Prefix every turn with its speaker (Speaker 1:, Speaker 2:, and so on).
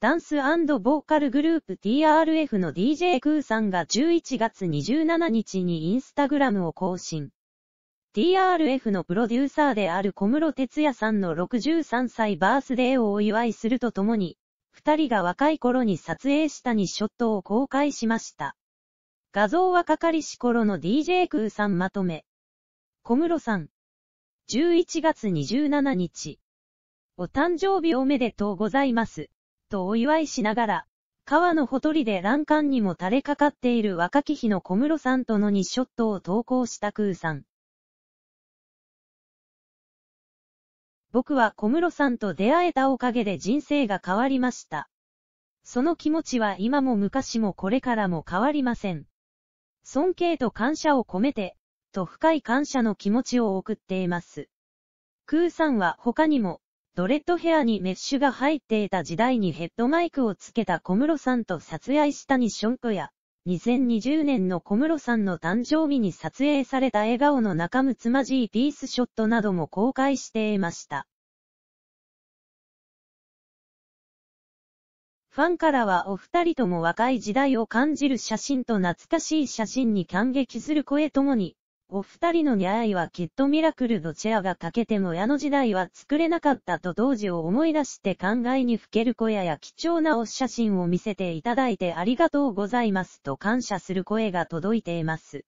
Speaker 1: ダンスボーカルグループ TRF の DJ クーさんが11月27日にインスタグラムを更新。TRF のプロデューサーである小室哲也さんの63歳バースデーをお祝いするとともに、二人が若い頃に撮影した2ショットを公開しました。画像はかかりし頃の DJ クーさんまとめ。小室さん。11月27日。お誕生日おめでとうございます。とお祝いしながら、川のほとりで欄干にも垂れかかっている若き日の小室さんとの2ショットを投稿した空さん。僕は小室さんと出会えたおかげで人生が変わりました。その気持ちは今も昔もこれからも変わりません。尊敬と感謝を込めて、と深い感謝の気持ちを送っています。空さんは他にも、ドレッドヘアにメッシュが入っていた時代にヘッドマイクをつけた小室さんと撮影したニション子や、2020年の小室さんの誕生日に撮影された笑顔の中むつまじいピースショットなども公開していました。ファンからはお二人とも若い時代を感じる写真と懐かしい写真に感激する声ともに、お二人のにゃあいはきっとミラクルチェアが欠けても矢の時代は作れなかったと当時を思い出して考えにふける小屋や貴重なお写真を見せていただいてありがとうございますと感謝する声が届いています。